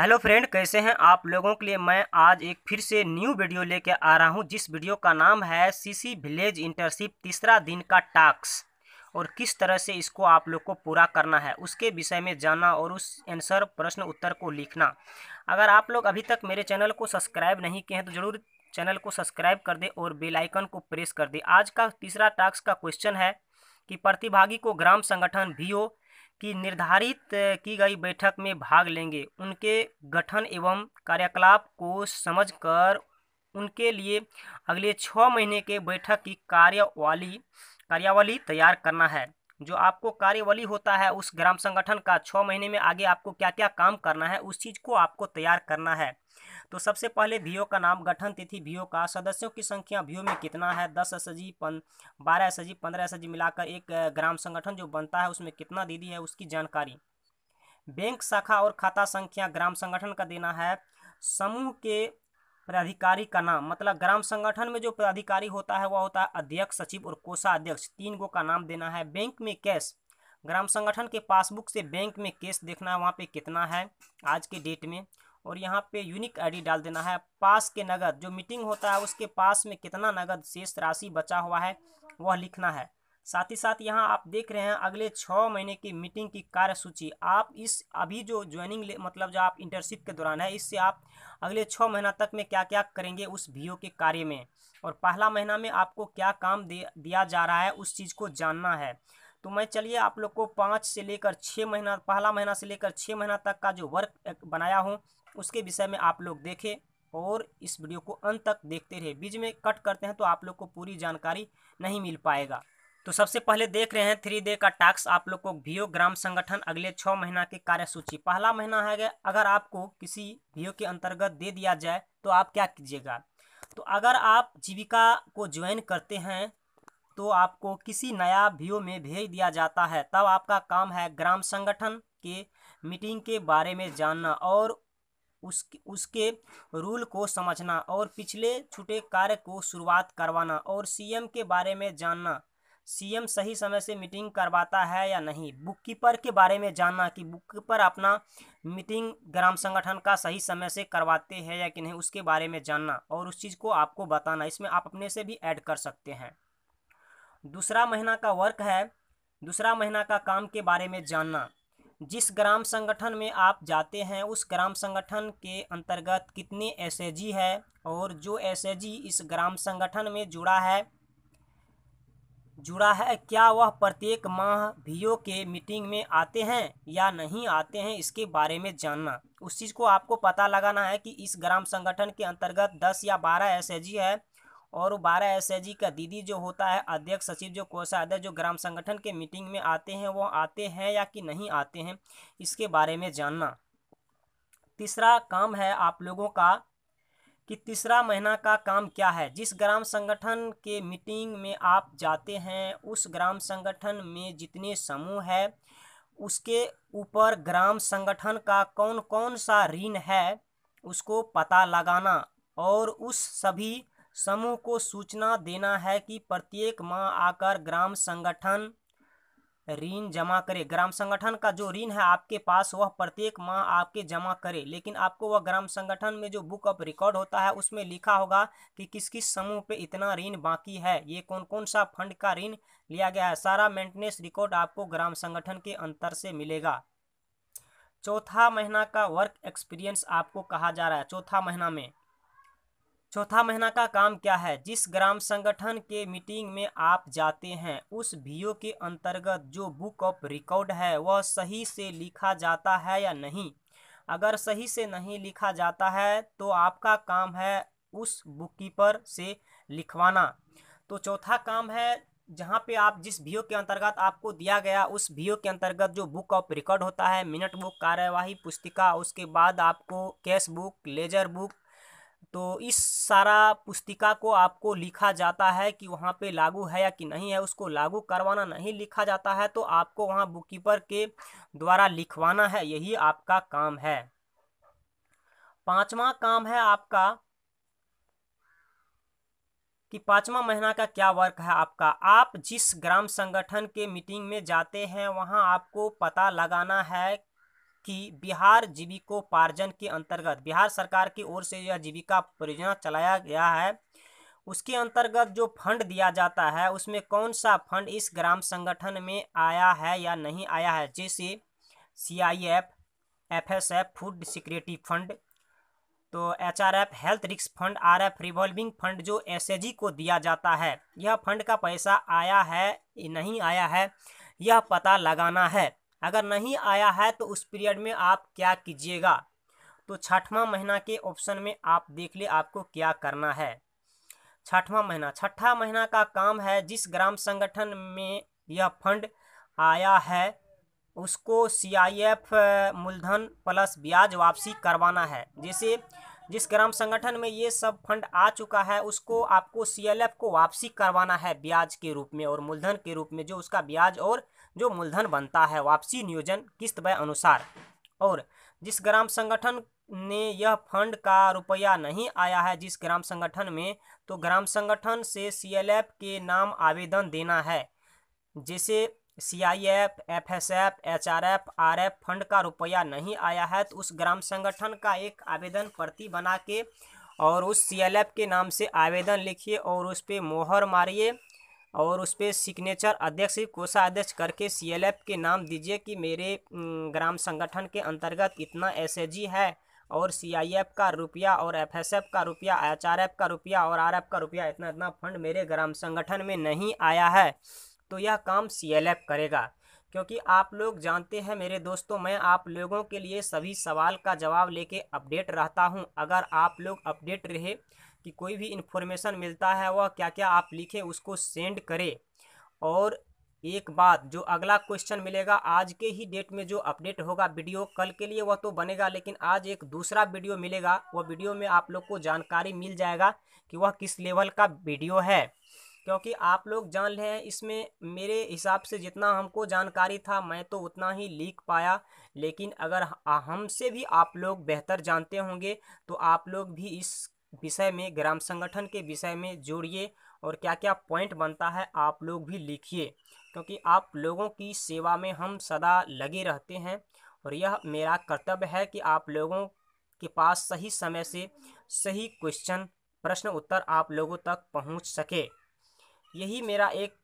hello friend कैसे हैं आप लोगों के लिए मैं आज एक फिर से न्यू वीडियो लेके आ रहा हूं जिस वीडियो का नाम है सीसी विलेज इंटर्नशिप तीसरा दिन का टास्क और किस तरह से इसको आप लोग को पूरा करना है उसके विषय में जानना और उस आंसर प्रश्न उत्तर को लिखना अगर आप लोग अभी तक मेरे चैनल को सब्सक्राइब नहीं किए हैं तो ज़रूर चैनल को सब्सक्राइब कर दे और बेलाइकन को प्रेस कर दे आज का तीसरा टास्क का क्वेश्चन है कि प्रतिभागी को ग्राम संगठन वी की निर्धारित की गई बैठक में भाग लेंगे उनके गठन एवं कार्यकलाप को समझकर उनके लिए अगले छः महीने के बैठक की कार्यवाली कार्यावली तैयार करना है जो आपको कार्यवली होता है उस ग्राम संगठन का छः महीने में आगे आपको क्या क्या काम करना है उस चीज़ को आपको तैयार करना है तो सबसे पहले वीओ का नाम गठन तिथि वीओ का सदस्यों की संख्या वीओ में कितना है दस एस जी पन बारह एस जी पंद्रह एस जी मिलाकर एक ग्राम संगठन जो बनता है उसमें कितना दीदी है उसकी जानकारी बैंक शाखा और खाता संख्या ग्राम संगठन का देना है समूह के पदाधिकारी का नाम मतलब ग्राम संगठन में जो पदाधिकारी होता है वह होता है अध्यक्ष सचिव और कोषाध्यक्ष तीन गो का नाम देना है बैंक में कैश ग्राम संगठन के पासबुक से बैंक में कैश देखना है वहाँ पे कितना है आज के डेट में और यहाँ पे यूनिक आईडी डाल देना है पास के नगद जो मीटिंग होता है उसके पास में कितना नगद शेष राशि बचा हुआ है वह लिखना है साथ ही साथ यहाँ आप देख रहे हैं अगले छः महीने की मीटिंग की कार्यसूची आप इस अभी जो ज्वाइनिंग मतलब जो आप इंटर्नशिप के दौरान है इससे आप अगले छः महीना तक में क्या क्या करेंगे उस वीओ के कार्य में और पहला महीना में आपको क्या काम दे दिया जा रहा है उस चीज़ को जानना है तो मैं चलिए आप लोग को पाँच से लेकर छः महीना पहला महीना से लेकर छः महीना तक का जो वर्क बनाया हूँ उसके विषय में आप लोग देखें और इस वीडियो को अंत तक देखते रहे बीच में कट करते हैं तो आप लोग को पूरी जानकारी नहीं मिल पाएगा तो सबसे पहले देख रहे हैं थ्री डे का टैक्स आप लोग को वीओ ग्राम संगठन अगले छः महीना की कार्यसूची पहला महीना है अगर आपको किसी वीओ के अंतर्गत दे दिया जाए तो आप क्या कीजिएगा तो अगर आप जीविका को ज्वाइन करते हैं तो आपको किसी नया वीओ में भेज दिया जाता है तब आपका काम है ग्राम संगठन के मीटिंग के बारे में जानना और उसके उसके रूल को समझना और पिछले छुटे कार्य को शुरुआत करवाना और सीएम के बारे में जानना सीएम सही समय से मीटिंग करवाता है या नहीं बुक कीपर के बारे में जानना कि बुक कीपर अपना मीटिंग ग्राम संगठन का सही समय से करवाते हैं या कि नहीं उसके बारे में जानना और उस चीज़ को आपको बताना इसमें आप अपने से भी ऐड कर सकते हैं दूसरा महीना का वर्क है दूसरा महीना का काम के बारे में जानना जिस ग्राम संगठन में आप जाते हैं उस ग्राम संगठन के अंतर्गत कितने एस है और जो एस इस ग्राम संगठन में जुड़ा है जुड़ा है क्या वह प्रत्येक माह भीओ के मीटिंग में आते हैं या नहीं आते हैं इसके बारे में जानना उस चीज़ को आपको पता लगाना है कि इस ग्राम संगठन के अंतर्गत दस या बारह एस है और बारह एस का दीदी जो होता है अध्यक्ष सचिव जो कोषाध्यक्ष जो ग्राम संगठन के मीटिंग में आते हैं वो आते हैं या कि नहीं आते हैं इसके बारे में जानना तीसरा काम है आप लोगों का कि तीसरा महीना का काम क्या है जिस ग्राम संगठन के मीटिंग में आप जाते हैं उस ग्राम संगठन में जितने समूह है उसके ऊपर ग्राम संगठन का कौन कौन सा ऋण है उसको पता लगाना और उस सभी समूह को सूचना देना है कि प्रत्येक माह आकर ग्राम संगठन ऋण जमा करें ग्राम संगठन का जो ऋण है आपके पास वह प्रत्येक माह आपके जमा करें लेकिन आपको वह ग्राम संगठन में जो बुक ऑफ रिकॉर्ड होता है उसमें लिखा होगा कि किस किस समूह पे इतना ऋण बाकी है ये कौन कौन सा फंड का ऋण लिया गया है सारा मेंटेनेंस रिकॉर्ड आपको ग्राम संगठन के अंतर से मिलेगा चौथा महीना का वर्क एक्सपीरियंस आपको कहा जा रहा है चौथा महीना में चौथा महीना का काम क्या है जिस ग्राम संगठन के मीटिंग में आप जाते हैं उस भी के अंतर्गत जो बुक ऑफ रिकॉर्ड है वह सही से लिखा जाता है या नहीं अगर सही से नहीं लिखा जाता है तो आपका काम है उस बुक कीपर से लिखवाना तो चौथा काम है जहाँ पे आप जिस वीओ के अंतर्गत आपको दिया गया उस वीओ के अंतर्गत जो बुक ऑफ रिकॉर्ड होता है मिनट बुक कार्यवाही पुस्तिका उसके बाद आपको कैश बुक लेजर बुक तो इस सारा पुस्तिका को आपको लिखा जाता है कि वहाँ पे लागू है या कि नहीं है उसको लागू करवाना नहीं लिखा जाता है तो आपको वहाँ बुक कीपर के द्वारा लिखवाना है यही आपका काम है पांचवा काम है आपका कि पांचवा महीना का क्या वर्क है आपका आप जिस ग्राम संगठन के मीटिंग में जाते हैं वहां आपको पता लगाना है कि बिहार जीविकोपार्जन के अंतर्गत बिहार सरकार की ओर से यह जीविका परियोजना चलाया गया है उसके अंतर्गत जो फंड दिया जाता है उसमें कौन सा फंड इस ग्राम संगठन में आया है या नहीं आया है जैसे C I F F S F food security fund तो एच आर एफ हेल्थ रिक्स fund R F revolving fund जो एस एच जी को दिया जाता है यह फंड का पैसा आया है नहीं आया है यह पता लगाना है अगर नहीं आया है तो उस पीरियड में आप क्या कीजिएगा तो छठवां महीना के ऑप्शन में आप देख ले आपको क्या करना है छठवां महीना छठा महीना का काम है जिस ग्राम संगठन में यह फंड आया है उसको सीआईएफ मूलधन प्लस ब्याज वापसी करवाना है जैसे जिस ग्राम संगठन में ये सब फंड आ चुका है उसको आपको सीएलएफ को वापसी करवाना है ब्याज के रूप में और मूलधन के रूप में जो उसका ब्याज और जो मूलधन बनता है वापसी नियोजन किस्त व अनुसार और जिस ग्राम संगठन ने यह फंड का रुपया नहीं आया है जिस ग्राम संगठन में तो ग्राम संगठन से सीएलएफ के नाम आवेदन देना है जैसे C I F F S F H R F R F fund का रुपया नहीं आया है तो उस ग्राम संगठन का एक आवेदन प्रति बना के और उस सी एल एफ के नाम से आवेदन लिखिए और उस पर मोहर मारिए और उस पर सिग्नेचर अध्यक्ष कोषाध्यक्ष करके सीएलएफ के नाम दीजिए कि मेरे ग्राम संगठन के अंतर्गत इतना एसएजी है और सीआईएफ का रुपया और एफएसएफ का रुपया एच का रुपया और आरएफ का रुपया इतना इतना फंड मेरे ग्राम संगठन में नहीं आया है तो यह काम सीएलएफ करेगा क्योंकि आप लोग जानते हैं मेरे दोस्तों मैं आप लोगों के लिए सभी सवाल का जवाब लेके अपडेट रहता हूं अगर आप लोग अपडेट रहे कि कोई भी इन्फॉर्मेशन मिलता है वह क्या क्या आप लिखें उसको सेंड करें और एक बात जो अगला क्वेश्चन मिलेगा आज के ही डेट में जो अपडेट होगा वीडियो कल के लिए वह तो बनेगा लेकिन आज एक दूसरा वीडियो मिलेगा वह वीडियो में आप लोग को जानकारी मिल जाएगा कि वह किस लेवल का वीडियो है क्योंकि आप लोग जान रहे हैं इसमें मेरे हिसाब से जितना हमको जानकारी था मैं तो उतना ही लिख पाया लेकिन अगर हमसे भी आप लोग बेहतर जानते होंगे तो आप लोग भी इस विषय में ग्राम संगठन के विषय में जोड़िए और क्या क्या पॉइंट बनता है आप लोग भी लिखिए क्योंकि आप लोगों की सेवा में हम सदा लगे रहते हैं और यह मेरा कर्तव्य है कि आप लोगों के पास सही समय से सही क्वेश्चन प्रश्न उत्तर आप लोगों तक पहुंच सके यही मेरा एक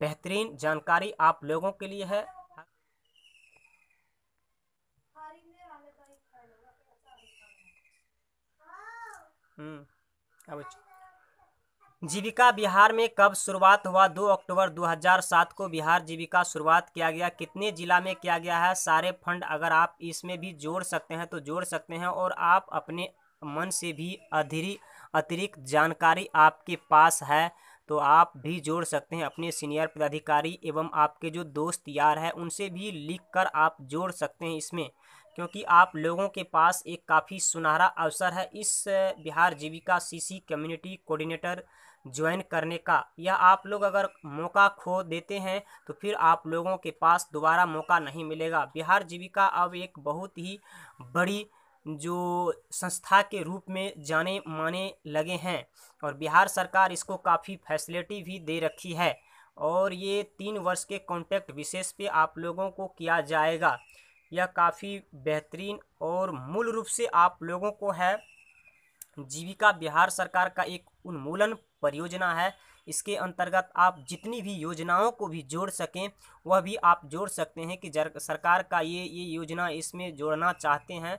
बेहतरीन जानकारी आप लोगों के लिए है हम्म, जीविका बिहार में कब शुरुआत हुआ दो अक्टूबर 2007 को बिहार जीविका शुरुआत किया गया कितने जिला में किया गया है सारे फंड अगर आप इसमें भी जोड़ सकते हैं तो जोड़ सकते हैं और आप अपने मन से भी अधिरी अतिरिक्त जानकारी आपके पास है तो आप भी जोड़ सकते हैं अपने सीनियर पदाधिकारी एवं आपके जो दोस्त यार हैं उनसे भी लिख कर आप जोड़ सकते हैं इसमें क्योंकि आप लोगों के पास एक काफ़ी सुनहरा अवसर है इस Bihar Jeevika CC community coordinator join करने का या आप लोग अगर मौका खो देते हैं तो फिर आप लोगों के पास दोबारा मौका नहीं मिलेगा बिहार जीविका अब एक बहुत ही बड़ी जो संस्था के रूप में जाने माने लगे हैं और बिहार सरकार इसको काफ़ी फैसिलिटी भी दे रखी है और ये तीन वर्ष के कॉन्ट्रैक्ट विशेष पे आप लोगों को किया जाएगा यह काफ़ी बेहतरीन और मूल रूप से आप लोगों को है जीविका बिहार सरकार का एक उन्मूलन परियोजना है इसके अंतर्गत आप जितनी भी योजनाओं को भी जोड़ सकें वह भी आप जोड़ सकते हैं कि सरकार का ये ये योजना इसमें जोड़ना चाहते हैं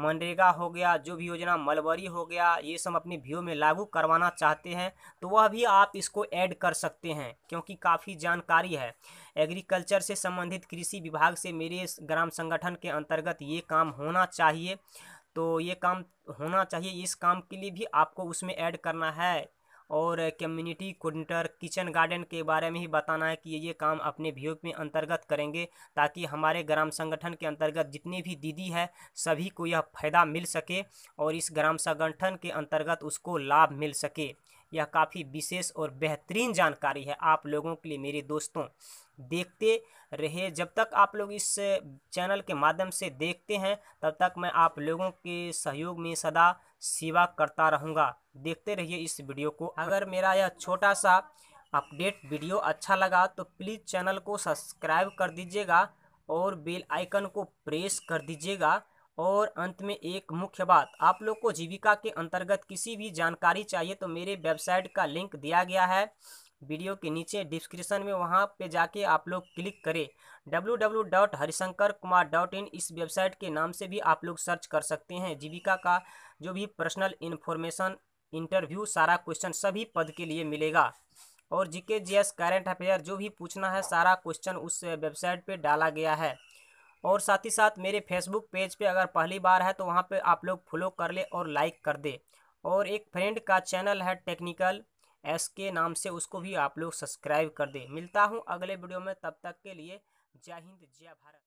मनरेगा हो गया जो भी योजना मलबरी हो गया ये सब अपने व्यू में लागू करवाना चाहते हैं तो वह भी आप इसको ऐड कर सकते हैं क्योंकि काफ़ी जानकारी है एग्रीकल्चर से संबंधित कृषि विभाग से मेरे ग्राम संगठन के अंतर्गत ये काम होना चाहिए तो ये काम होना चाहिए इस काम के लिए भी आपको उसमें ऐड करना है और कम्युनिटी कोंटर किचन गार्डन के बारे में ही बताना है कि ये ये काम अपने वियोग में अंतर्गत करेंगे ताकि हमारे ग्राम संगठन के अंतर्गत जितनी भी दीदी है सभी को यह फायदा मिल सके और इस ग्राम संगठन के अंतर्गत उसको लाभ मिल सके यह काफ़ी विशेष और बेहतरीन जानकारी है आप लोगों के लिए मेरे दोस्तों देखते रहे जब तक आप लोग इस चैनल के माध्यम से देखते हैं तब तक मैं आप लोगों के सहयोग में सदा सेवा करता रहूँगा देखते रहिए इस वीडियो को अगर मेरा यह छोटा सा अपडेट वीडियो अच्छा लगा तो प्लीज़ चैनल को सब्सक्राइब कर दीजिएगा और बेल आइकन को प्रेस कर दीजिएगा और अंत में एक मुख्य बात आप लोग को जीविका के अंतर्गत किसी भी जानकारी चाहिए तो मेरे वेबसाइट का लिंक दिया गया है वीडियो के नीचे डिस्क्रिप्शन में वहाँ पे जाके आप लोग क्लिक करें W W dot Harishankar Kumar dot in इस वेबसाइट के नाम से भी आप लोग सर्च कर सकते हैं जीविका का जो भी पर्सनल इन्फॉर्मेशन इंटरव्यू सारा क्वेश्चन सभी पद के लिए मिलेगा और जीके जीएस करेंट अफेयर जो भी पूछना है सारा क्वेश्चन उस वेबसाइट पे डाला गया है और साथ ही साथ मेरे फेसबुक पेज पे अगर पहली बार है तो वहाँ पे आप लोग फॉलो कर ले और लाइक कर दे और एक फ्रेंड का चैनल है टेक्निकल एस के नाम से उसको भी आप लोग सब्सक्राइब कर दें मिलता हूँ अगले वीडियो में तब तक के लिए जय हिंद जय भारत